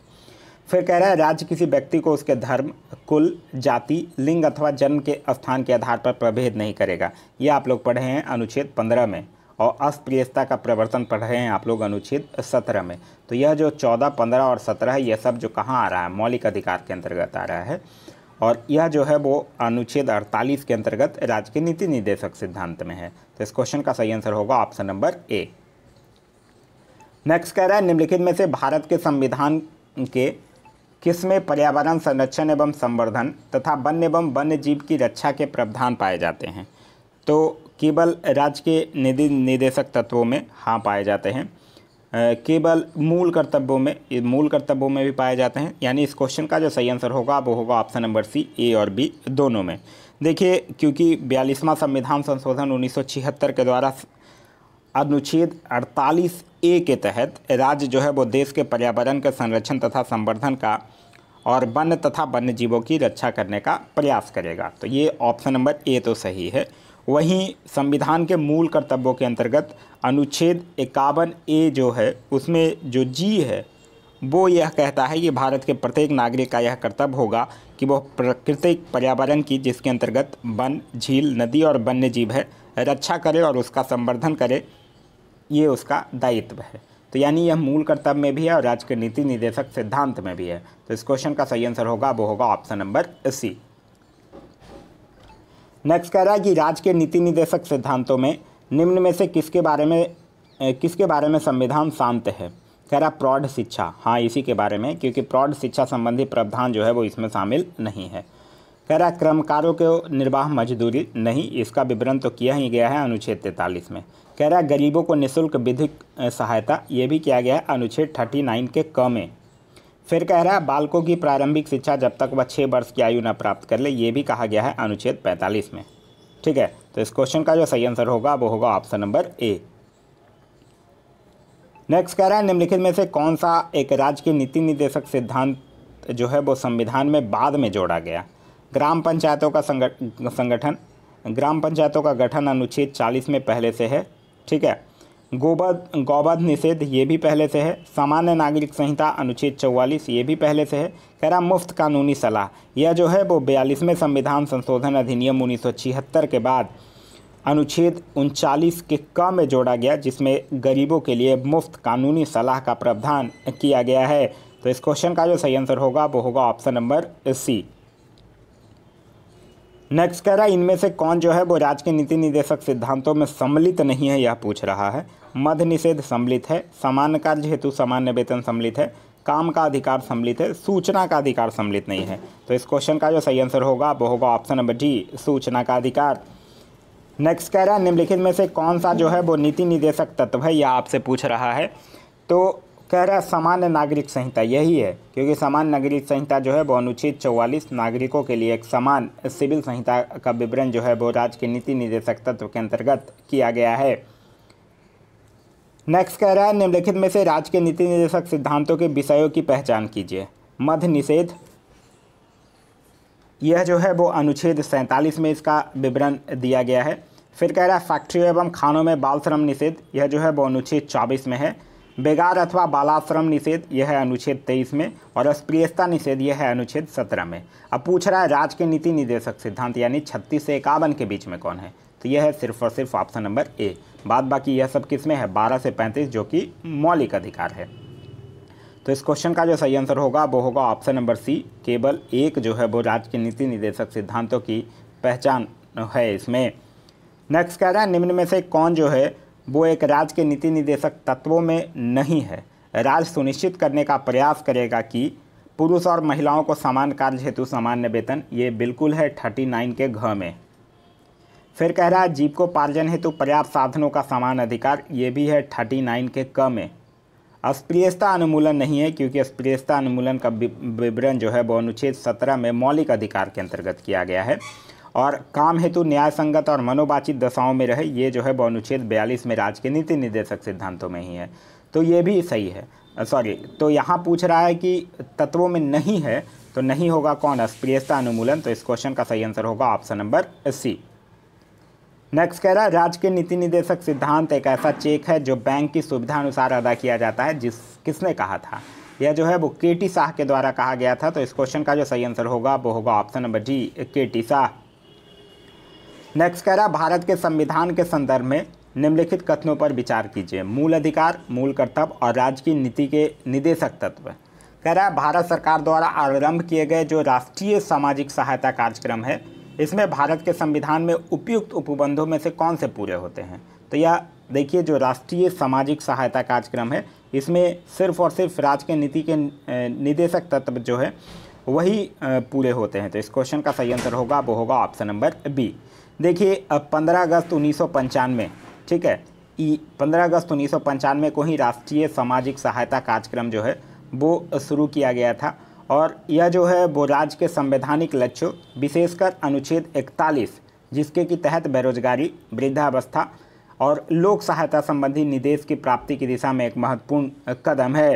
[SPEAKER 1] फिर कह रहा है राज्य किसी व्यक्ति को उसके धर्म कुल जाति लिंग अथवा जन्म के स्थान के आधार पर प्रभेद नहीं करेगा ये आप लोग पढ़े हैं अनुच्छेद पंद्रह में और अस्प्रियता का प्रवर्तन पढ़ रहे हैं आप लोग अनुच्छेद सत्रह में तो यह जो चौदह पंद्रह और सत्रह है यह सब जो कहाँ आ रहा है मौलिक अधिकार के अंतर्गत आ रहा है और यह जो है वो अनुच्छेद 48 के अंतर्गत राज्य के नीति निदेशक सिद्धांत में है तो इस क्वेश्चन का सही आंसर होगा ऑप्शन नंबर ए नेक्स्ट कह रहा है निम्नलिखित में से भारत के संविधान के किस में पर्यावरण संरक्षण एवं संवर्धन तथा वन्य एवं वन्य जीव की रक्षा के प्रावधान पाए जाते हैं तो केवल राज्य के निधि निदेशक तत्वों में हाँ पाए जाते हैं केवल मूल कर्तव्यों में मूल कर्तव्यों में भी पाए जाते हैं यानी इस क्वेश्चन का जो सही आंसर होगा वो होगा ऑप्शन नंबर सी ए और बी दोनों में देखिए क्योंकि बयालीसवां संविधान संशोधन उन्नीस के द्वारा अनुच्छेद 48 ए के तहत राज्य जो है वो देश के पर्यावरण के संरक्षण तथा संवर्धन का और वन्य तथा वन्य जीवों की रक्षा करने का प्रयास करेगा तो ये ऑप्शन नंबर ए तो सही है वहीं संविधान के मूल कर्तव्यों के अंतर्गत अनुच्छेद इक्यावन ए जो है उसमें जो जी है वो यह कहता है कि भारत के प्रत्येक नागरिक का यह कर्तव्य होगा कि वह प्राकृतिक पर्यावरण की जिसके अंतर्गत वन झील नदी और वन्य जीव है रक्षा करे और उसका संवर्धन करे ये उसका दायित्व है तो यानी यह मूल कर्तव्य में भी है और राज्य के नीति निदेशक सिद्धांत में भी है तो इस क्वेश्चन का सही आंसर होगा वो होगा ऑप्शन नंबर सी नेक्स्ट कह रहा है कि राज्य के नीति निदेशक सिद्धांतों में निम्न में से किसके बारे में किसके बारे में संविधान शांत है कह रहा प्रौढ़ शिक्षा हाँ इसी के बारे में क्योंकि प्रौढ़ शिक्षा संबंधी प्रावधान जो है वो इसमें शामिल नहीं है कह रहा कर्मकारों को निर्वाह मजदूरी नहीं इसका विवरण तो किया ही गया है अनुच्छेद तैंतालीस में कह रहा गरीबों को निःशुल्क विधिक सहायता ये भी किया गया है अनुच्छेद थर्टी नाइन के क में फिर कह रहा है बालकों की प्रारंभिक शिक्षा जब तक वह छः वर्ष की आयु न प्राप्त कर ले ये भी कहा गया है अनुच्छेद पैंतालीस में ठीक है तो इस क्वेश्चन का जो सही आंसर होगा वो होगा ऑप्शन नंबर ए नेक्स्ट कह रहा है निम्नलिखित में से कौन सा एक राज्य के नीति निदेशक सिद्धांत जो है वो संविधान में बाद में जोड़ा गया ग्राम पंचायतों का संगठन ग्राम पंचायतों का गठन अनुच्छेद 40 में पहले से है ठीक है गोबध गौबध निषेध ये भी पहले से है सामान्य नागरिक संहिता अनुच्छेद चौवालीस ये भी पहले से है कह रहा मुफ्त कानूनी सलाह यह जो है वो बयालीसवें संविधान संशोधन अधिनियम उन्नीस के बाद अनुच्छेद उनचालीस के क में जोड़ा गया जिसमें गरीबों के लिए मुफ्त कानूनी सलाह का प्रावधान किया गया है तो इस क्वेश्चन का जो सही आंसर होगा वो होगा ऑप्शन नंबर सी नेक्स्ट कह रहा है इनमें से कौन जो है वो राज्य के नीति निदेशक सिद्धांतों में सम्मिलित नहीं है यह पूछ रहा है मध्य निषेध सम्मिलित है सामान्य कार्य हेतु सामान्य वेतन सम्मिलित है काम का अधिकार सम्मिलित है सूचना का अधिकार सम्मिलित नहीं है तो इस क्वेश्चन का जो सही आंसर होगा वो होगा ऑप्शन नंबर डी सूचना का अधिकार नेक्स्ट कह रहा है निम्नलिखित में से कौन सा जो है वो नीति निदेशक तत्व है यह आपसे पूछ रहा है तो कह रहा है सामान्य नागरिक संहिता यही है क्योंकि सामान्य नागरिक संहिता जो है वो अनुच्छेद चौवालीस नागरिकों के लिए एक समान सिविल संहिता का विवरण जो है वो राज्य के नीति निदेशक तत्व के अंतर्गत किया गया है नेक्स्ट कह रहा है निम्नलिखित में से राज्य के नीति निदेशक सिद्धांतों के विषयों की पहचान कीजिए मध्य निषेध यह जो है वो अनुच्छेद सैंतालीस में इसका विवरण दिया गया है फिर कह रहा है फैक्ट्रियों एवं खानों में बाल श्रम निषेध यह जो है वो अनुच्छेद चौबीस में है बेगार अथवा बालाश्रम निषेध यह है अनुच्छेद तेईस में और अस्प्रियता निषेध यह है अनुच्छेद सत्रह में अब पूछ रहा है राज्य के नीति निदेशक सिद्धांत यानी छत्तीस से इक्यावन के बीच में कौन है तो यह है सिर्फ और सिर्फ ऑप्शन नंबर ए बाद बाकी यह सब किस में है बारह से पैंतीस जो कि मौलिक अधिकार है तो इस क्वेश्चन का जो सही आंसर होगा वो होगा ऑप्शन नंबर सी केवल एक जो है वो राज्य के नीति निदेशक सिद्धांतों की पहचान है इसमें नेक्स्ट कह रहा है निम्न में से कौन जो है वो एक राज्य के नीति निदेशक तत्वों में नहीं है राज्य सुनिश्चित करने का प्रयास करेगा कि पुरुष और महिलाओं को समान कार्य हेतु सामान्य वेतन ये बिल्कुल है थर्टी नाइन के घ में फिर कह रहा है जीविकोपार्जन हेतु पर्याप्त साधनों का समान अधिकार ये भी है थर्टी नाइन के क में अस्प्रियता अनुमूलन नहीं है क्योंकि अस्प्रियता अनुमूलन का विवरण जो है वो अनुच्छेद सत्रह में मौलिक अधिकार के अंतर्गत किया गया है और काम हेतु न्याय संगत और मनोवाचित दशाओं में रहे ये जो है वो अनुच्छेद बयालीस में राज्य के नीति निर्देशक सिद्धांतों में ही है तो ये भी सही है सॉरी तो यहाँ पूछ रहा है कि तत्वों में नहीं है तो नहीं होगा कौन अस्प्रियता अनुमूलन तो इस क्वेश्चन का सही आंसर होगा ऑप्शन नंबर सी नेक्स्ट कह रहा है राज्य के नीति निदेशक सिद्धांत एक ऐसा चेक है जो बैंक की सुविधा अनुसार अदा किया जाता है जिस किसने कहा था यह जो है वो के टी शाह के द्वारा कहा गया था तो इस क्वेश्चन का जो सही आंसर होगा वो होगा option number D K T Shah next कह रहा है भारत के संविधान के संदर्भ में निम्नलिखित कथनों पर विचार कीजिए मूल अधिकार मूल कर्तव्य और राज्य की नीति के निदेशक तत्व कह रहा है भारत सरकार द्वारा आरंभ किए गए जो राष्ट्रीय सामाजिक सहायता कार्यक्रम है इसमें भारत के संविधान में उपयुक्त उपबंधों में से कौन से पूरे होते हैं तो यह देखिए जो राष्ट्रीय सामाजिक सहायता कार्यक्रम है इसमें सिर्फ और सिर्फ राज्य के नीति के निदेशक तत्व जो है वही पूरे होते हैं तो इस क्वेश्चन का सही आंसर होगा वो होगा ऑप्शन नंबर बी देखिए पंद्रह अगस्त उन्नीस ठीक है पंद्रह अगस्त उन्नीस को ही राष्ट्रीय सामाजिक सहायता कार्यक्रम जो है वो शुरू किया गया था और यह जो है वो राज्य के संवैधानिक लक्ष्यों विशेषकर अनुच्छेद इकतालीस जिसके की तहत बेरोजगारी वृद्धावस्था और लोक सहायता संबंधी निदेश की प्राप्ति की दिशा में एक महत्वपूर्ण कदम है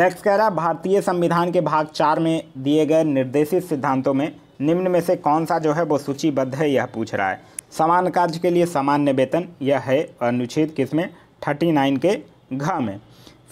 [SPEAKER 1] नेक्स्ट कह रहा भारतीय संविधान के भाग चार में दिए गए निर्देशित सिद्धांतों में निम्न में से कौन सा जो है वो सूचीबद्ध है यह पूछ रहा है समान कार्य के लिए सामान्य वेतन यह है अनुच्छेद किस में थर्टी नाइन के घ में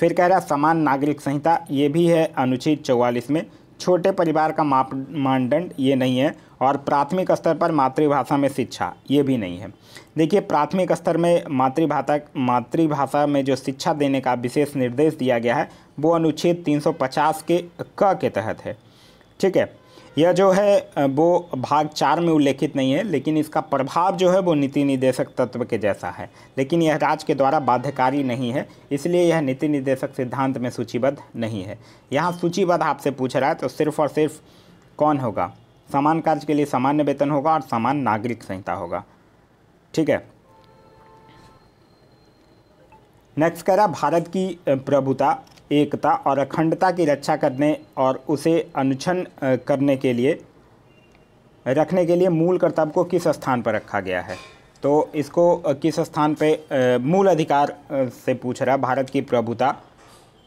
[SPEAKER 1] फिर कह रहा है समान नागरिक संहिता ये भी है अनुच्छेद चौवालीस में छोटे परिवार का माप मानदंड ये नहीं है और प्राथमिक स्तर पर मातृभाषा में शिक्षा ये भी नहीं है देखिए प्राथमिक स्तर में मातृभाषा मातृभाषा में जो शिक्षा देने का विशेष निर्देश दिया गया है वो अनुच्छेद 350 के क के तहत है ठीक है यह जो है वो भाग चार में उल्लेखित नहीं है लेकिन इसका प्रभाव जो है वो नीति निदेशक तत्व के जैसा है लेकिन यह राज्य के द्वारा बाध्यकारी नहीं है इसलिए यह नीति निदेशक सिद्धांत में सूचीबद्ध नहीं है यहाँ सूचीबद्ध आपसे पूछ रहा है तो सिर्फ और सिर्फ कौन होगा समान कार्य के लिए सामान्य वेतन होगा और समान नागरिक संहिता होगा ठीक है नेक्स्ट कह रहा भारत की प्रभुता एकता और अखंडता की रक्षा करने और उसे अनुच्छन करने के लिए रखने के लिए मूल कर्तव्य को किस स्थान पर रखा गया है तो इसको किस स्थान पे मूल अधिकार से पूछ रहा भारत की प्रभुता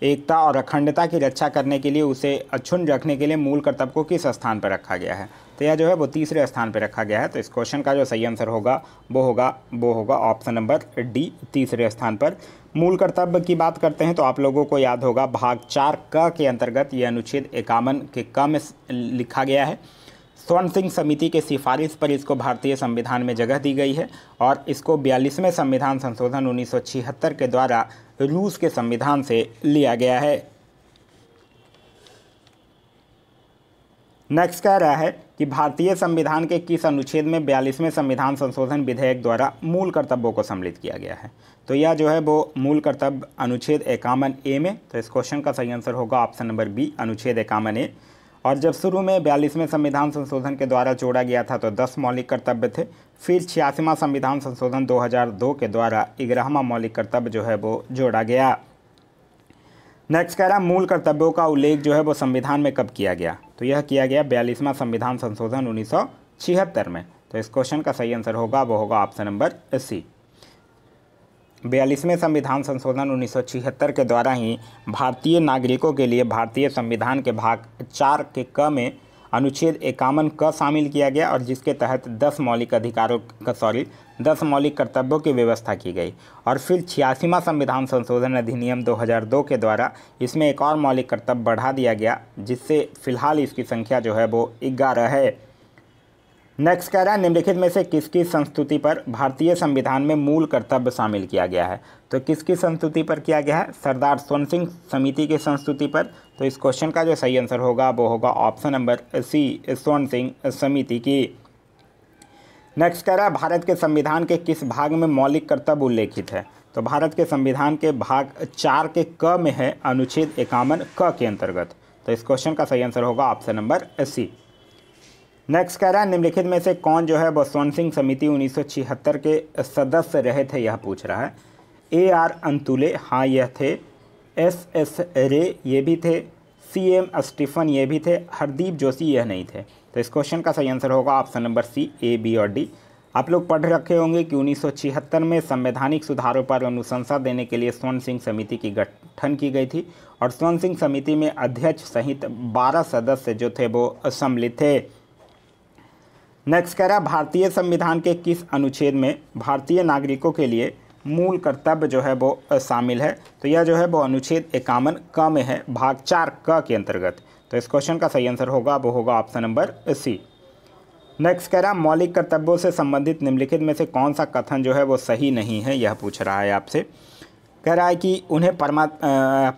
[SPEAKER 1] एकता और अखंडता की रक्षा करने के लिए उसे अक्षुण रखने के लिए मूल कर्तव्य को किस स्थान पर रखा गया है तो यह जो है वो तीसरे स्थान पर रखा गया है तो इस क्वेश्चन का जो सही आंसर होगा वो होगा वो होगा ऑप्शन नंबर डी तीसरे स्थान पर मूल कर्तव्य की बात करते हैं तो आप लोगों को याद होगा भाग चार क के अंतर्गत यह अनुच्छेद इक्यावन के क में लिखा गया है स्वर्ण सिंह समिति के सिफारिश पर इसको भारतीय संविधान में जगह दी गई है और इसको बयालीसवें संविधान संशोधन छिहत्तर के द्वारा रूस के संविधान से लिया गया है नेक्स्ट कह रहा है कि भारतीय संविधान के किस अनुच्छेद में बयालीसवें संविधान संशोधन विधेयक द्वारा मूल कर्तव्यों को सम्मिलित किया गया है तो यह जो है वो मूल कर्तव्य अनुच्छेद एकावन ए में तो इस क्वेश्चन का सही आंसर होगा ऑप्शन नंबर बी अनुच्छेद एकावन ए और जब शुरू में बयालीसवें संविधान संशोधन के द्वारा जोड़ा गया था तो दस मौलिक कर्तव्य थे फिर छियासीवा संविधान संशोधन दो के द्वारा ग्यारहवा मौलिक कर्तव्य जो है वो जोड़ा गया नेक्स्ट कह रहा मूल कर्तव्यों का उल्लेख जो है वो संविधान में कब किया गया तो यह किया गया बयालीसवां संविधान संशोधन उन्नीस में तो इस क्वेश्चन का सही आंसर होगा वो होगा ऑप्शन नंबर सी बयालीसवें संविधान संशोधन उन्नीस के द्वारा ही भारतीय नागरिकों के लिए भारतीय संविधान के भाग चार के क में अनुच्छेद इक्यावन क शामिल किया गया और जिसके तहत दस मौलिक अधिकारों का सॉरी दस मौलिक कर्तव्यों की व्यवस्था की गई और फिर छियासीवा संविधान संशोधन अधिनियम 2002 के द्वारा इसमें एक और मौलिक कर्तव्य बढ़ा दिया गया जिससे फिलहाल इसकी संख्या जो है वो ग्यारह है नेक्स्ट कह रहा है निम्नलिखित में से किसकी संस्तुति पर भारतीय संविधान में मूल कर्तव्य शामिल किया गया है तो किसकी संस्तुति पर किया गया है सरदार सोन सिंह समिति की संस्तुति पर तो इस क्वेश्चन का जो सही आंसर होगा वो होगा ऑप्शन नंबर सी सोन सिंह समिति की नेक्स्ट कह रहा है भारत के संविधान के किस भाग में मौलिक कर्तव्य उल्लेखित है तो भारत के संविधान के भाग चार के क में है अनुच्छेद इक्यावन क के अंतर्गत तो इस क्वेश्चन का सही आंसर होगा ऑप्शन नंबर सी नेक्स्ट कह रहा है निम्नलिखित में से कौन जो है बसवन सिंह समिति उन्नीस के सदस्य रहे थे यह पूछ रहा है ए आर अंतुले हाँ यह थे एस एस रे ये भी थे सी एम स्टीफन ये भी थे हरदीप जोशी यह नहीं थे तो इस क्वेश्चन का सही आंसर होगा option number C A B और डी आप लोग पढ़ रखे होंगे कि उन्नीस में संवैधानिक सुधारों पर अनुशंसा देने के लिए स्वर्ण सिंह समिति की गठन की गई थी और स्वर्ण सिंह समिति में अध्यक्ष सहित 12 सदस्य जो थे वो सम्मिलित थे नेक्स्ट कह रहा है भारतीय संविधान के किस अनुच्छेद में भारतीय नागरिकों के लिए मूल कर्तव्य जो है वो शामिल है तो यह जो है वो अनुच्छेद इक्यावन क में है भाग चार क के अंतर्गत तो इस क्वेश्चन का सही आंसर होगा वो होगा ऑप्शन नंबर सी नेक्स्ट कह रहा मौलिक कर्तव्यों से संबंधित निम्नलिखित में से कौन सा कथन जो है वो सही नहीं है यह पूछ रहा है आपसे कह रहा है कि उन्हें परमा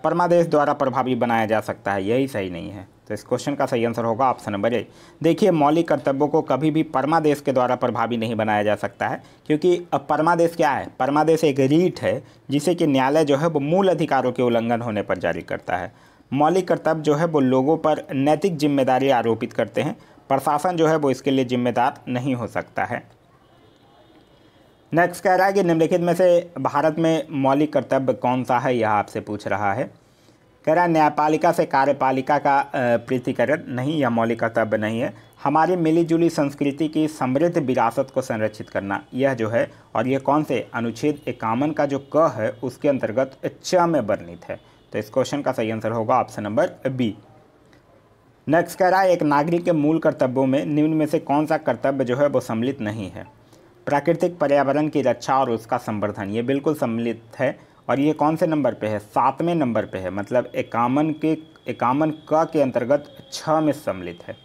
[SPEAKER 1] परमादेश द्वारा प्रभावी बनाया जा सकता है यही सही नहीं है तो इस क्वेश्चन का सही आंसर होगा ऑप्शन नंबर ए देखिए मौलिक कर्तव्यों को कभी भी परमादेश के द्वारा प्रभावी नहीं बनाया जा सकता है क्योंकि अब परमादेश क्या है परमादेश एक रीट है जिसे कि न्यायालय जो है वो मूल अधिकारों के उल्लंघन होने पर जारी करता है मौलिक कर्तव्य जो है वो लोगों पर नैतिक जिम्मेदारी आरोपित करते हैं प्रशासन जो है वो इसके लिए जिम्मेदार नहीं हो सकता है नेक्स्ट कह रहा है कि निम्नलिखित में से भारत में मौलिक कर्तव्य कौन सा है यह आपसे पूछ रहा है कह रहा है न्यायपालिका से कार्यपालिका का पृथ्वीकरण नहीं यह मौलिक कर्तव्य नहीं है हमारी मिलीजुली संस्कृति की समृद्ध विरासत को संरक्षित करना यह जो है और यह कौन से अनुच्छेद इक्यावन का जो क है उसके अंतर्गत च में वर्णित है तो इस क्वेश्चन का सही आंसर होगा ऑप्शन नंबर बी नेक्स्ट कह रहा है एक नागरिक के मूल कर्तव्यों में निम्न में से कौन सा कर्तव्य जो है वो सम्मिलित नहीं है प्राकृतिक पर्यावरण की रक्षा और उसका संवर्धन ये बिल्कुल सम्मिलित है और ये कौन से नंबर पे है सातवें नंबर पे है मतलब इक्यावन के इक्यावन क के अंतर्गत छः में सम्मिलित है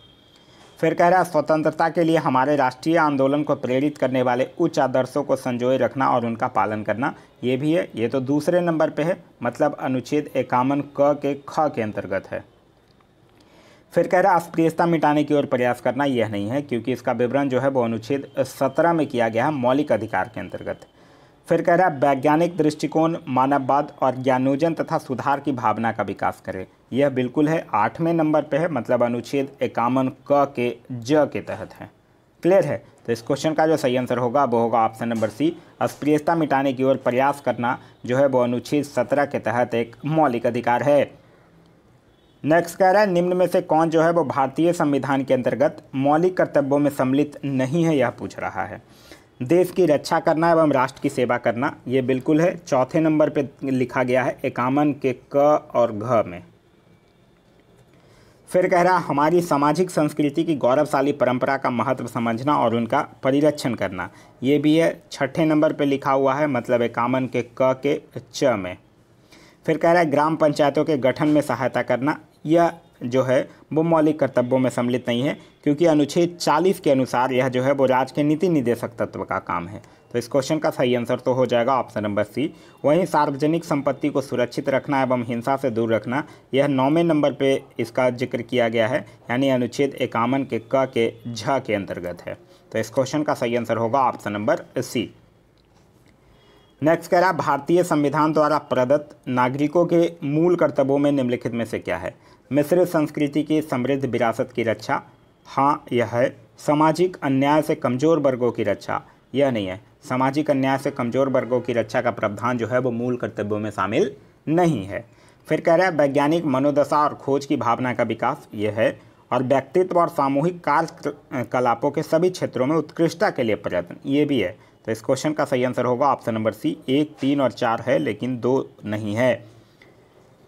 [SPEAKER 1] फिर कह रहा है स्वतंत्रता के लिए हमारे राष्ट्रीय आंदोलन को प्रेरित करने वाले उच्च आदर्शों को संजोए रखना और उनका पालन करना ये भी है ये तो दूसरे नंबर पे है मतलब अनुच्छेद इक्यावन क के ख के अंतर्गत है फिर कह रहा है अस्प्रियता मिटाने की ओर प्रयास करना यह नहीं है क्योंकि इसका विवरण जो है वो अनुच्छेद सत्रह में किया गया है मौलिक अधिकार के अंतर्गत फिर कह रहा है वैज्ञानिक दृष्टिकोण मानववाद और ज्ञानोजन तथा सुधार की भावना का विकास करें यह बिल्कुल है आठवें नंबर पे है मतलब अनुच्छेद इक्यावन क के ज के तहत है क्लियर है तो इस क्वेश्चन का जो सही आंसर होगा वो होगा ऑप्शन नंबर सी अस्प्रियता मिटाने की ओर प्रयास करना जो है वो अनुच्छेद सत्रह के तहत एक मौलिक अधिकार है नेक्स्ट कह रहा है निम्न में से कौन जो है वो भारतीय संविधान के अंतर्गत मौलिक कर्तव्यों में सम्मिलित नहीं है यह पूछ रहा है देश की रक्षा करना एवं राष्ट्र की सेवा करना ये बिल्कुल है चौथे नंबर पे लिखा गया है एकामन के क और घ में फिर कह रहा हमारी सामाजिक संस्कृति की गौरवशाली परंपरा का महत्व समझना और उनका परिरक्षण करना ये भी है छठे नंबर पे लिखा हुआ है मतलब एकामन के क के च में फिर कह रहा है ग्राम पंचायतों के गठन में सहायता करना यह जो है वो मौलिक कर्तव्यों में सम्मिलित नहीं है क्योंकि अनुच्छेद 40 के अनुसार यह जो है वो राज्य के नीति निदेशक तत्व का काम है तो इस क्वेश्चन का सही आंसर तो हो जाएगा ऑप्शन नंबर सी वहीं सार्वजनिक संपत्ति को सुरक्षित रखना एवं हिंसा से दूर रखना यह नौवें नंबर पे इसका जिक्र किया गया है यानी अनुच्छेद इक्यावन के क के झ के अंतर्गत है तो इस क्वेश्चन का सही आंसर होगा ऑप्शन नंबर सी नेक्स्ट कह रहा है भारतीय संविधान द्वारा प्रदत्त नागरिकों के मूल कर्तव्यों में निम्नलिखित में से क्या है मिस्र संस्कृति की समृद्ध विरासत की रक्षा हाँ यह है सामाजिक अन्याय से कमज़ोर वर्गों की रक्षा यह नहीं है सामाजिक अन्याय से कमज़ोर वर्गों की रक्षा का प्रावधान जो है वो मूल कर्तव्यों में शामिल नहीं है फिर कह रहे हैं वैज्ञानिक मनोदशा और खोज की भावना का विकास यह है और व्यक्तित्व और सामूहिक कार्यकलापों के सभी क्षेत्रों में उत्कृष्टता के लिए प्रयत्न ये भी है तो इस क्वेश्चन का सही आंसर होगा ऑप्शन नंबर सी एक तीन और चार है लेकिन दो नहीं है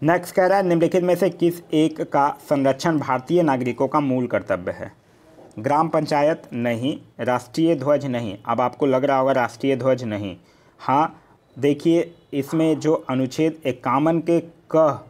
[SPEAKER 1] नेक्स्ट कह रहा है निम्नलिखित में से किस एक का संरक्षण भारतीय नागरिकों का मूल कर्तव्य है ग्राम पंचायत नहीं राष्ट्रीय ध्वज नहीं अब आपको लग रहा होगा राष्ट्रीय ध्वज नहीं हाँ देखिए इसमें जो अनुच्छेद इक्यावन के क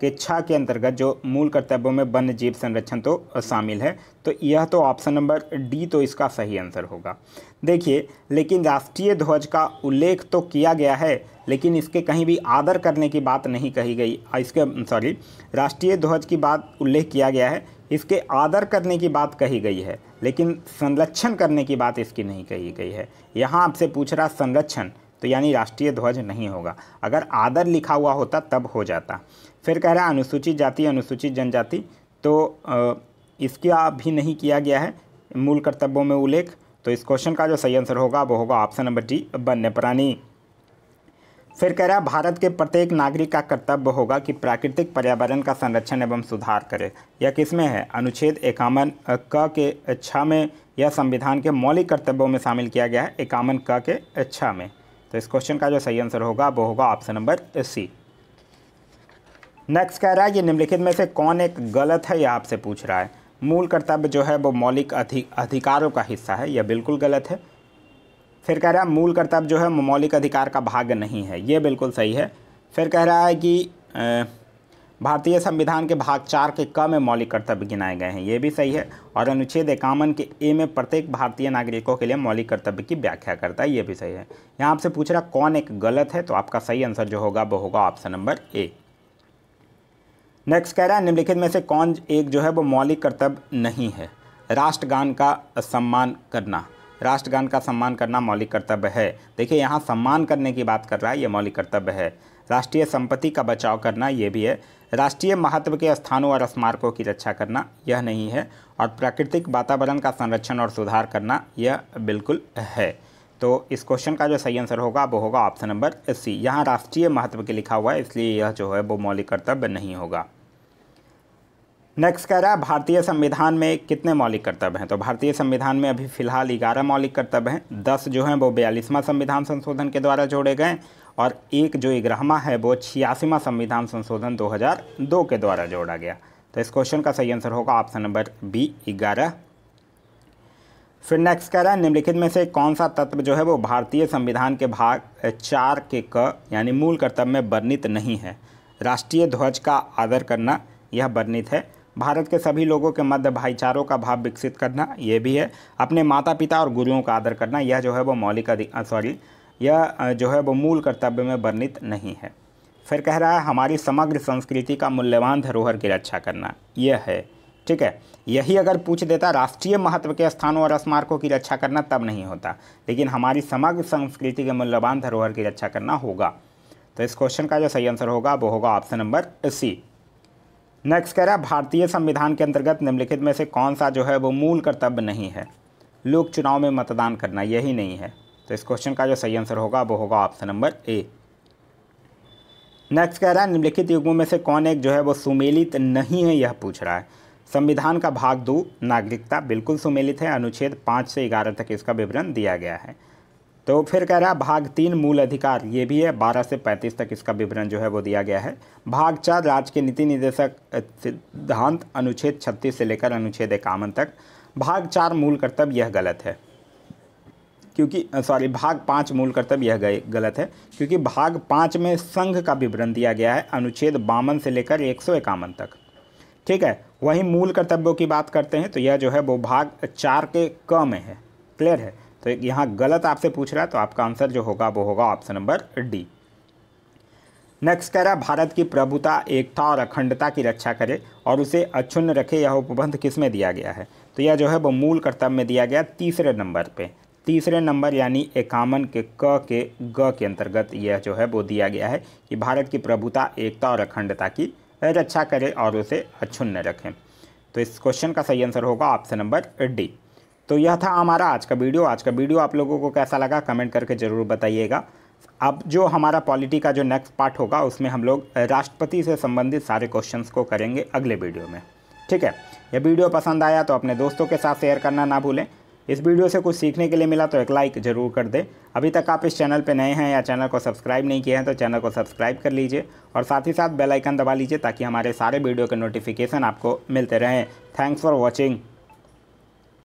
[SPEAKER 1] के छा के अंतर्गत जो मूल कर्तव्यों में वन्य जीव संरक्षण तो शामिल है तो यह तो ऑप्शन नंबर डी तो इसका सही आंसर होगा देखिए लेकिन राष्ट्रीय ध्वज का उल्लेख तो किया गया है लेकिन इसके कहीं भी आदर करने की बात नहीं कही गई इसके सॉरी राष्ट्रीय ध्वज की बात उल्लेख किया गया है इसके आदर करने की बात कही गई है लेकिन संरक्षण करने की बात इसकी नहीं कही गई है यहाँ आपसे पूछ रहा संरक्षण तो यानी राष्ट्रीय ध्वज नहीं होगा अगर आदर लिखा हुआ होता तब हो जाता फिर कह रहा है अनुसूचित जाति अनुसूचित जनजाति तो इसका भी नहीं किया गया है मूल कर्तव्यों में उल्लेख तो इस क्वेश्चन का जो सही आंसर होगा वो होगा ऑप्शन नंबर डी वन्य प्राणी फिर कह रहा है भारत के प्रत्येक नागरिक का कर्तव्य होगा कि प्राकृतिक पर्यावरण का संरक्षण एवं सुधार करे यह किसमें है अनुच्छेद एकावन क के छः में यह संविधान के मौलिक कर्तव्यों में शामिल किया गया है एकावन क के छः में तो इस क्वेश्चन का जो सही आंसर होगा वो होगा ऑप्शन नंबर सी नेक्स्ट कह रहा है ये निम्नलिखित में से कौन एक गलत है यह आपसे पूछ रहा है मूल कर्तव्य जो है वो मौलिक अधि, अधिकारों का हिस्सा है यह बिल्कुल गलत है फिर कह रहा है मूल कर्तव्य जो है मौलिक अधिकार का भाग नहीं है ये बिल्कुल सही है फिर कह रहा है कि भारतीय संविधान के भाग चार के क में मौलिक कर्तव्य गिनाए गए हैं ये भी सही है और अनुच्छेद एकामन के ए में प्रत्येक भारतीय नागरिकों के लिए मौलिक कर्तव्य की व्याख्या करता है ये भी सही है यहाँ आपसे पूछ रहा कौन एक गलत है तो आपका सही आंसर जो होगा वो होगा ऑप्शन नंबर ए नेक्स्ट कह रहा है निम्नलिखित में से कौन एक जो है वो मौलिक कर्तव्य नहीं है राष्ट्रगान का सम्मान करना राष्ट्रगान का सम्मान करना मौलिक कर्तव्य है देखिए यहाँ सम्मान करने की बात कर रहा है ये मौलिक कर्तव्य है राष्ट्रीय संपत्ति का बचाव करना ये भी है राष्ट्रीय महत्व के स्थानों और स्मारकों की रक्षा करना यह नहीं है और प्राकृतिक वातावरण का संरक्षण और सुधार करना यह बिल्कुल है तो इस क्वेश्चन का जो सही आंसर होगा वो होगा ऑप्शन नंबर सी यहाँ राष्ट्रीय महत्व के लिखा हुआ है इसलिए यह जो है वो मौलिक कर्तव्य नहीं होगा नेक्स्ट कह रहा है भारतीय संविधान में कितने मौलिक कर्तव्य हैं तो भारतीय संविधान में अभी फिलहाल ग्यारह मौलिक कर्तव्य हैं दस जो हैं वो बयालीसवां संविधान संशोधन के द्वारा जोड़े गए और एक जो ग्यारहवा है वो छियासीवां संविधान संशोधन 2002 के द्वारा जोड़ा गया तो इस क्वेश्चन का सही आंसर होगा ऑप्शन नंबर बी ग्यारह फिर नेक्स्ट कह रहा है निम्नलिखित में से कौन सा तत्व जो है वो भारतीय संविधान के भाग चार के क यानी मूल कर्तव्य में वर्णित नहीं है राष्ट्रीय ध्वज का आदर करना यह वर्णित है भारत के सभी लोगों के मध्य भाईचारों का भाव विकसित करना यह भी है अपने माता पिता और गुरुओं का आदर करना यह जो है वो मौलिक अधिकार सॉरी यह जो है वो मूल कर्तव्य में वर्णित नहीं है फिर कह रहा है हमारी समग्र संस्कृति का मूल्यवान धरोहर की रक्षा करना यह है ठीक है यही अगर पूछ देता राष्ट्रीय महत्व के स्थानों और स्मारकों की रक्षा करना तब नहीं होता लेकिन हमारी समग्र संस्कृति के मूल्यवान धरोहर की रक्षा करना होगा तो इस क्वेश्चन का जो सही आंसर होगा वो होगा ऑप्शन नंबर सी नेक्स्ट कह रहा है भारतीय संविधान के अंतर्गत निम्नलिखित में से कौन सा जो है वो मूल कर्तव्य नहीं है लोक चुनाव में मतदान करना यही नहीं है तो इस क्वेश्चन का जो सही आंसर होगा वो होगा ऑप्शन नंबर ए नेक्स्ट कह रहा है निम्नलिखित युगों में से कौन एक जो है वो सुमेलित नहीं है यह पूछ रहा है संविधान का भाग दो नागरिकता बिल्कुल सुमेलित है अनुच्छेद पाँच से ग्यारह तक इसका विवरण दिया गया है तो फिर कह रहा है भाग तीन मूल अधिकार ये भी है बारह से पैंतीस तक इसका विवरण जो है वो दिया गया है भाग चार राज्य के नीति निदेशक सिद्धांत अनुच्छेद छत्तीस से लेकर अनुच्छेद इक्यावन तक भाग चार मूल कर्तव्य यह गलत है क्योंकि सॉरी भाग पाँच मूल कर्तव्य यह गलत है क्योंकि भाग पाँच में संघ का विवरण दिया गया है अनुच्छेद बावन से लेकर एक तक ठीक है वहीं मूल कर्तव्यों की बात करते हैं तो यह जो है वो भाग चार के क में है क्लियर है तो यहाँ गलत आपसे पूछ रहा है तो आपका आंसर जो होगा वो होगा ऑप्शन नंबर डी नेक्स्ट कह रहा है भारत की प्रभुता एकता और अखंडता की रक्षा करे और उसे अक्षुण्ण रखे यह उपबंध किस में दिया गया है तो यह जो है वो मूल कर्तव्य में दिया गया तीसरे नंबर पे तीसरे नंबर यानी एकामन के क के ग के अंतर्गत यह जो है वो दिया गया है कि भारत की प्रभुता एकता और अखंडता की रक्षा अच्छा करें और उसे अक्षुण्ण रखें तो इस क्वेश्चन का सही आंसर होगा ऑप्शन नंबर डी तो यह था हमारा आज का वीडियो आज का वीडियो आप लोगों को कैसा लगा कमेंट करके ज़रूर बताइएगा अब जो हमारा पॉलिटी का जो नेक्स्ट पार्ट होगा उसमें हम लोग राष्ट्रपति से संबंधित सारे क्वेश्चंस को करेंगे अगले वीडियो में ठीक है यह वीडियो पसंद आया तो अपने दोस्तों के साथ शेयर करना ना भूलें इस वीडियो से कुछ सीखने के लिए मिला तो एक लाइक ज़रूर कर दें अभी तक आप इस चैनल पर नए हैं या चैनल को सब्सक्राइब नहीं किया है तो चैनल को सब्सक्राइब कर लीजिए और साथ ही साथ बेलाइकन दबा लीजिए ताकि हमारे सारे वीडियो के नोटिफिकेशन आपको मिलते रहें थैंक्स फॉर वॉचिंग